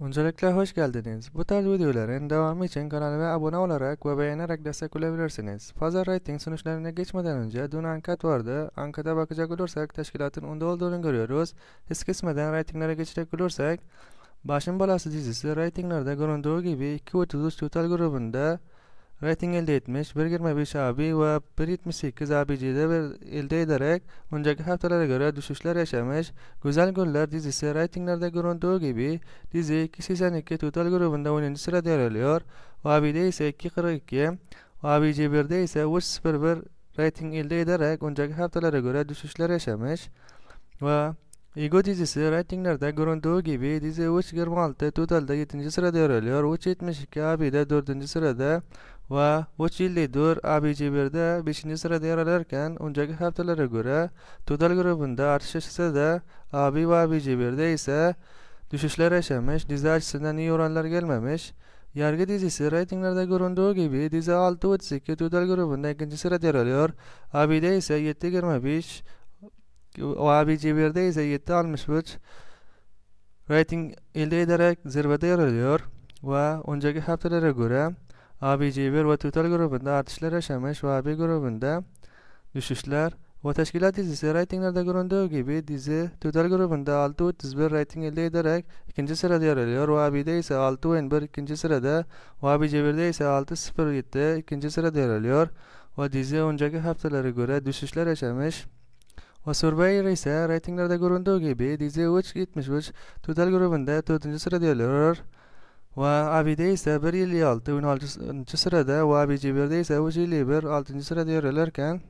Öncelikle hoş geldiniz. Bu tarz videoların devamı için kanalıma abone olarak ve beğenerek destek olabilirsiniz. Fazla rating sonuçlarına geçmeden önce dün anket vardı. Ankete bakacak olursak teşkilatın onda olduğunu görüyoruz. Hiç kesmeden ratinglere geçecek olursak Başın Balası dizisi ratinglerde göründüğü gibi 2.33 total grubunda rating elde etmiş 1.25 AB ve 1.78 ABC'de bir elde ederek önceki haftalara göre düşüşler yaşamış. Güzel Goller dizisi ratinglerde göründüğü gibi dizi 282 total grubunda 10. sırada yer alıyor. Abide ise 2.42 ABC 1'de ise 3.01 rating elde ederek önceki haftalara göre düşüşler yaşamış. Ve Ego dizisi reytinglerde göründüğü gibi dizi 3.26 totalde 7. sırada yer alıyor. 3.72 de 4. sırada va uch yillik dur abjbrda beshinchi sirada yer olarkan unchagi haftalarga ko'ra to'tal guruhida artış hissada abi va abjbrda esa düşüşler yaşamış, dizi açısından iyi oranlar gelmemiş. Yargı dizisi reytinglerde göründüğü gibi dizi 6.32 total grubunda ikinci sırada yer alıyor. AB'de ise 7.25, ABC1'de ise 7.63 reyting elde ederek zirvede yer alıyor. Ve önceki haftalara göre ABC1 ve total grubunda artışlar yaşamış ve AB grubunda düşüşler ve teşkilat dizisi ratinglerde göründüğü gibi dizi total grubunda 631 rating elde ederek ikinci sırada yer alıyor. Ve AB'de ise 611 ikinci sırada ve ABC1'de ise 607 ikinci sırada yer alıyor. Ve dizi önceki haftalara göre düşüşler yaşamış. Ve Survivor ise ratinglerde göründüğü gibi dizi 373 total grubunda 4. sırada yer alıyor. Ve ise 1 ile 6 16. sırada ve ABC1'de ise 3 ile 1 6. sırada yer alırken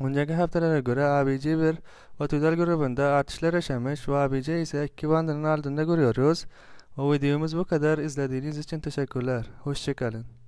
Önceki haftalara göre ABC1 ve Tüdel grubunda artışlar yaşamış ve ABC ise 2 bandının altında görüyoruz. O videomuz bu kadar. İzlediğiniz için teşekkürler. Hoşçakalın.